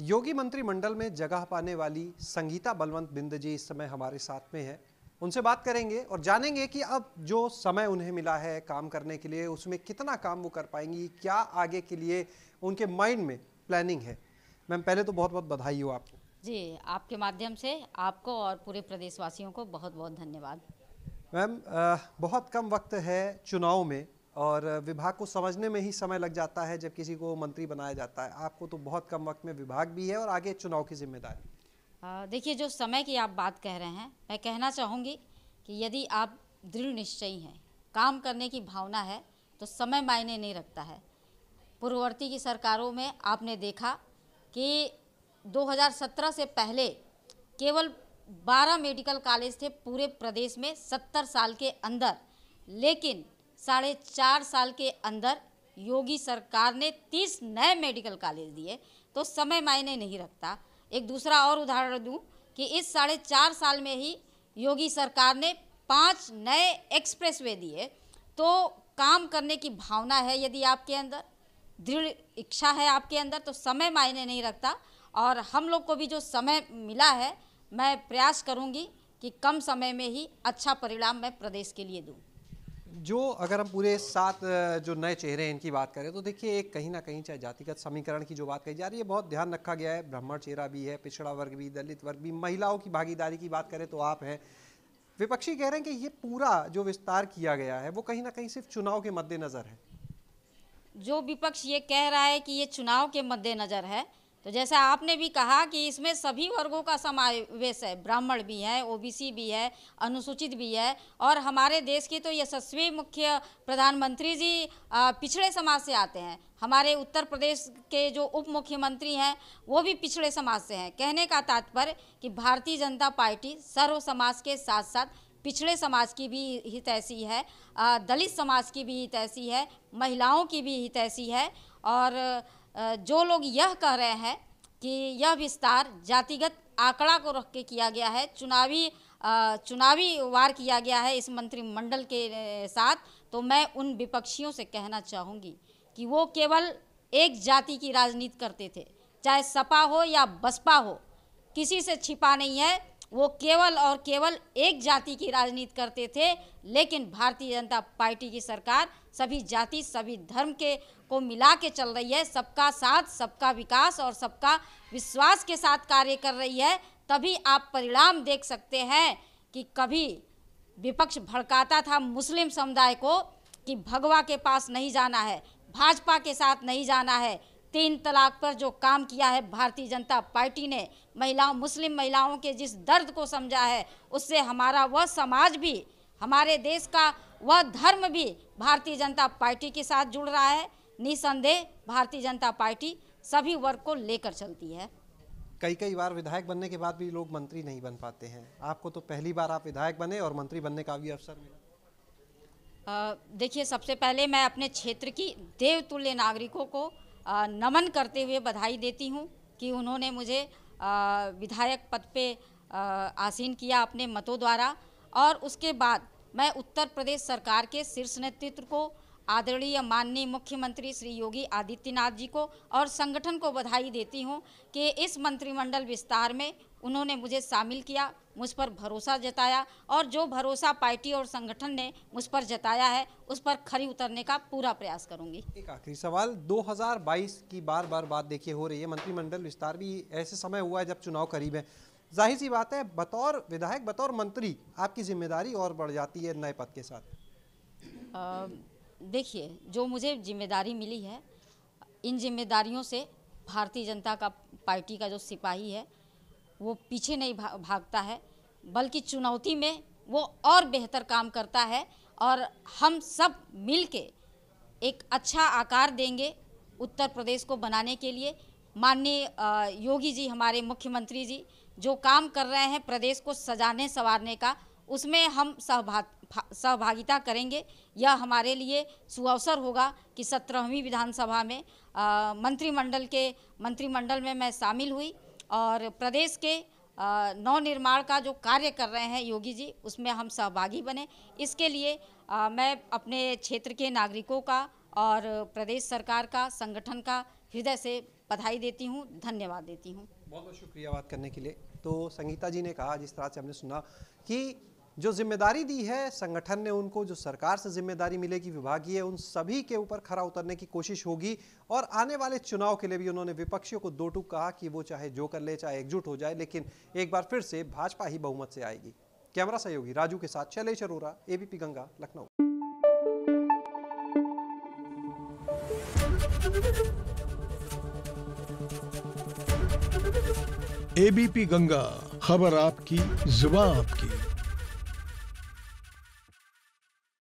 योगी मंत्रिमंडल में जगह पाने वाली संगीता बलवंत बिंद जी इस समय हमारे साथ में है उनसे बात करेंगे और जानेंगे कि अब जो समय उन्हें मिला है काम करने के लिए उसमें कितना काम वो कर पाएंगी क्या आगे के लिए उनके माइंड में प्लानिंग है मैम पहले तो बहुत बहुत बधाई हो आपको जी आपके माध्यम से आपको और पूरे प्रदेशवासियों को बहुत बहुत धन्यवाद मैम बहुत कम वक्त है चुनाव में और विभाग को समझने में ही समय लग जाता है जब किसी को मंत्री बनाया जाता है आपको तो बहुत कम वक्त में विभाग भी है और आगे चुनाव की जिम्मेदारी देखिए जो समय की आप बात कह रहे हैं मैं कहना चाहूँगी कि यदि आप दृढ़ निश्चयी हैं काम करने की भावना है तो समय मायने नहीं रखता है पूर्ववर्ती की सरकारों में आपने देखा कि 2017 से पहले केवल 12 मेडिकल कॉलेज थे पूरे प्रदेश में 70 साल के अंदर लेकिन साढ़े चार साल के अंदर योगी सरकार ने तीस नए मेडिकल कॉलेज दिए तो समय मायने नहीं रखता एक दूसरा और उदाहरण दूं कि इस साढ़े चार साल में ही योगी सरकार ने पाँच नए एक्सप्रेसवे दिए तो काम करने की भावना है यदि आपके अंदर दृढ़ इच्छा है आपके अंदर तो समय मायने नहीं रखता और हम लोग को भी जो समय मिला है मैं प्रयास करूँगी कि कम समय में ही अच्छा परिणाम मैं प्रदेश के लिए दूँ जो अगर हम पूरे सात जो नए चेहरे हैं इनकी बात करें तो देखिए एक कहीं ना कहीं चाहे जातिगत समीकरण की जो बात कही जा रही है बहुत ध्यान रखा गया है ब्राह्मण चेहरा भी है पिछड़ा वर्ग भी दलित वर्ग भी महिलाओं की भागीदारी की बात करें तो आप हैं विपक्षी कह रहे हैं कि ये पूरा जो विस्तार किया गया है वो कहीं ना कहीं सिर्फ चुनाव के मद्देनज़र है जो विपक्ष ये कह रहा है कि ये चुनाव के मद्देनज़र है तो जैसा आपने भी कहा कि इसमें सभी वर्गों का समावेश है ब्राह्मण भी है ओबीसी भी है अनुसूचित भी है और हमारे देश के तो यशस्वी मुख्य प्रधानमंत्री जी पिछड़े समाज से आते हैं हमारे उत्तर प्रदेश के जो उप मुख्यमंत्री हैं वो भी पिछड़े समाज से हैं कहने का तात्पर्य कि भारतीय जनता पार्टी सर्व समाज के साथ साथ पिछड़े समाज की भी हित ऐसी है दलित समाज की भी हित ऐसी है महिलाओं की भी हित ऐसी है और जो लोग यह कह रहे हैं कि यह विस्तार जातिगत आंकड़ा को रख के किया गया है चुनावी चुनावी वार किया गया है इस मंत्रिमंडल के साथ तो मैं उन विपक्षियों से कहना चाहूँगी कि वो केवल एक जाति की राजनीति करते थे चाहे सपा हो या बसपा हो किसी से छिपा नहीं है वो केवल और केवल एक जाति की राजनीति करते थे लेकिन भारतीय जनता पार्टी की सरकार सभी जाति सभी धर्म के को मिला के चल रही है सबका साथ सबका विकास और सबका विश्वास के साथ कार्य कर रही है तभी आप परिणाम देख सकते हैं कि कभी विपक्ष भड़काता था मुस्लिम समुदाय को कि भगवा के पास नहीं जाना है भाजपा के साथ नहीं जाना है तीन तलाक पर जो काम किया है भारतीय जनता पार्टी ने महिलाओं मुस्लिम महिलाओं के जिस दर्द को समझा है उससे हमारा वह समाज भी हमारे देश का वह धर्म भी भारतीय जनता पार्टी के साथ जुड़ रहा है निसंदेह भारतीय जनता पार्टी सभी वर्ग को लेकर चलती है कई कई बार विधायक बनने के बाद भी लोग मंत्री नहीं बन पाते हैं आपको तो पहली बार आप विधायक बने और मंत्री बनने का भी अवसर मिला देखिए सबसे पहले मैं अपने क्षेत्र की देवतुल्य नागरिकों को नमन करते हुए बधाई देती हूँ कि उन्होंने मुझे विधायक पद पे आसीन किया अपने मतों द्वारा और उसके बाद मैं उत्तर प्रदेश सरकार के शीर्ष नेतृत्व को आदरणीय माननीय मुख्यमंत्री श्री योगी आदित्यनाथ जी को और संगठन को बधाई देती हूँ कि इस मंत्रिमंडल विस्तार में उन्होंने मुझे शामिल किया मुझ पर भरोसा जताया और जो भरोसा पार्टी और संगठन ने मुझ पर जताया है उस पर खरी उतरने का पूरा प्रयास करूंगी एक आखिरी सवाल 2022 की बार बार बात देखिए हो रही है मंत्रिमंडल विस्तार भी ऐसे समय हुआ है जब चुनाव करीब है जाहिर सी बात है बतौर विधायक बतौर मंत्री आपकी जिम्मेदारी और बढ़ जाती है नए पद के साथ देखिए जो मुझे जिम्मेदारी मिली है इन जिम्मेदारियों से भारतीय जनता का पार्टी का जो सिपाही है वो पीछे नहीं भागता है बल्कि चुनौती में वो और बेहतर काम करता है और हम सब मिल के एक अच्छा आकार देंगे उत्तर प्रदेश को बनाने के लिए माननीय योगी जी हमारे मुख्यमंत्री जी जो काम कर रहे हैं प्रदेश को सजाने संवारने का उसमें हम सहभाग सहभागिता करेंगे यह हमारे लिए सुअवसर होगा कि सत्रहवीं विधानसभा में मंत्रिमंडल के मंत्रिमंडल में मैं शामिल हुई और प्रदेश के नौ निर्माण का जो कार्य कर रहे हैं योगी जी उसमें हम सहभागी बने इसके लिए आ, मैं अपने क्षेत्र के नागरिकों का और प्रदेश सरकार का संगठन का हृदय से बधाई देती हूँ धन्यवाद देती हूँ बहुत बहुत शुक्रिया बात करने के लिए तो संगीता जी ने कहा जिस तरह से हमने सुना कि जो जिम्मेदारी दी है संगठन ने उनको जो सरकार से जिम्मेदारी मिलेगी विभागीय उन सभी के ऊपर खरा उतरने की कोशिश होगी और आने वाले चुनाव के लिए भी उन्होंने विपक्षियों को दो टूक कहा कि वो चाहे जो कर ले चाहे एकजुट हो जाए लेकिन एक बार फिर से भाजपा ही बहुमत से आएगी कैमरा सहयोगी राजू के साथ शैलेश अरोरा एबीपी गंगा लखनऊ एबीपी गंगा खबर आपकी जुबा आपकी